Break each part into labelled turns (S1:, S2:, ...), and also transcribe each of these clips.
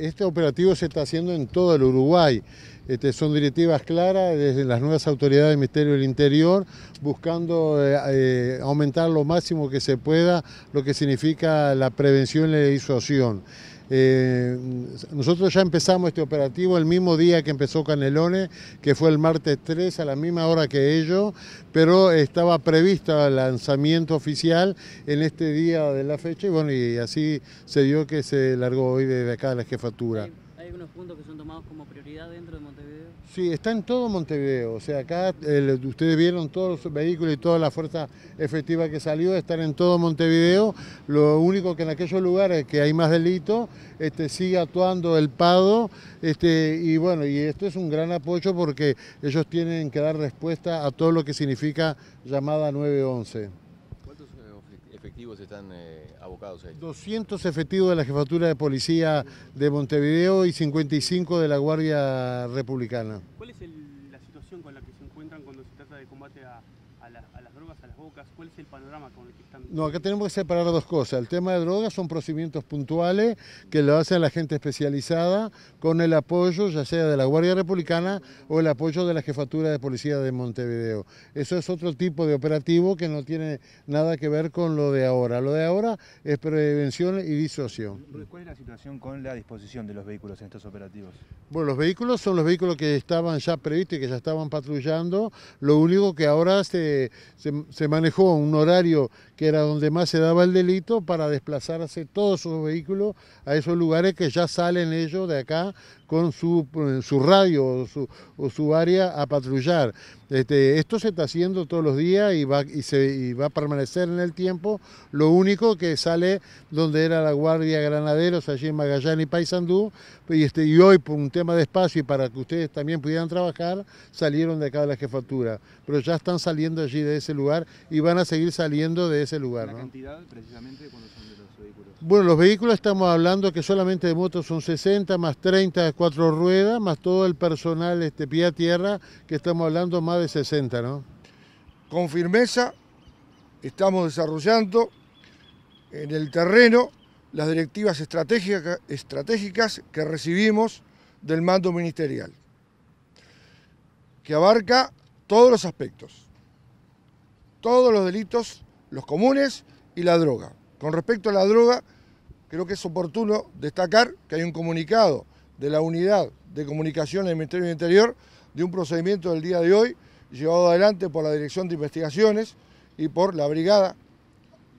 S1: Este operativo se está haciendo en todo el Uruguay. Este, son directivas claras desde las nuevas autoridades del Ministerio del Interior, buscando eh, eh, aumentar lo máximo que se pueda lo que significa la prevención y la disuasión. Eh, nosotros ya empezamos este operativo el mismo día que empezó Canelones, que fue el martes 3 a la misma hora que ellos, pero estaba previsto el lanzamiento oficial en este día de la fecha y bueno, y así se dio que se largó hoy desde acá la jefatura algunos puntos que son tomados como prioridad dentro de Montevideo? Sí, está en todo Montevideo. O sea, acá ustedes vieron todos los vehículos y toda la fuerza efectiva que salió, están en todo Montevideo. Lo único que en aquellos lugares que hay más delito, este, sigue actuando el PADO. Este, y bueno, y esto es un gran apoyo porque ellos tienen que dar respuesta a todo lo que significa llamada 911 están eh, abocados a 200 efectivos de la Jefatura de Policía de Montevideo y 55 de la Guardia Republicana. ¿Cuál es la situación con la que se encuentran cuando se trata de combate a a, las drogas, a las bocas? ¿Cuál es el panorama con el que están? No, acá tenemos que separar dos cosas. El tema de drogas son procedimientos puntuales que lo hace la gente especializada con el apoyo ya sea de la Guardia Republicana o el apoyo de la Jefatura de Policía de Montevideo. Eso es otro tipo de operativo que no tiene nada que ver con lo de ahora. Lo de ahora es prevención y disuasión.
S2: ¿Cuál es la situación con la disposición de los vehículos en estos operativos?
S1: Bueno, los vehículos son los vehículos que estaban ya previstos y que ya estaban patrullando. Lo único que ahora se se, manejó un horario que era donde más se daba el delito para desplazarse todos sus vehículos a esos lugares que ya salen ellos de acá con su, eh, su radio o su, área a patrullar. Este, esto se está haciendo todos los días y va, y, se, va a permanecer en el tiempo. Lo único que sale donde era la Guardia Granaderos, allí en Magallanes y Paysandú, y, este, y hoy por un tema de espacio y para que ustedes también pudieran trabajar, salieron de acá de la jefatura. Pero ya están saliendo allí de ese lugar y van a seguir saliendo de ese lugar. ¿La cantidad precisamente cuando son de los vehículos? Bueno, los vehículos estamos hablando que solamente de motos son 60, más 30 cuatro ruedas, más todo el personal este, pie a tierra, que estamos hablando más de 60, ¿no? Con firmeza estamos desarrollando
S2: en el terreno las directivas estratégicas que recibimos del mando ministerial, que abarca todos los aspectos todos los delitos, los comunes y la droga. Con respecto a la droga, creo que es oportuno destacar que hay un comunicado de la unidad de comunicación del Ministerio del Interior de un procedimiento del día de hoy llevado adelante por la Dirección de Investigaciones y por la Brigada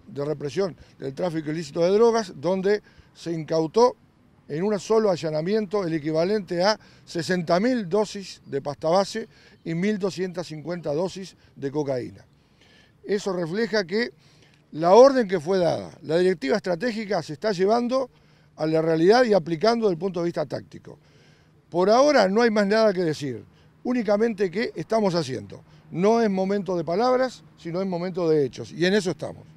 S2: de Represión del Tráfico Ilícito de Drogas, donde se incautó en un solo allanamiento el equivalente a 60.000 dosis de pasta base y 1.250 dosis de cocaína. Eso refleja que la orden que fue dada, la directiva estratégica se está llevando a la realidad y aplicando desde el punto de vista táctico. Por ahora no hay más nada que decir, únicamente que estamos haciendo. No es momento de palabras, sino es momento de hechos, y en eso estamos.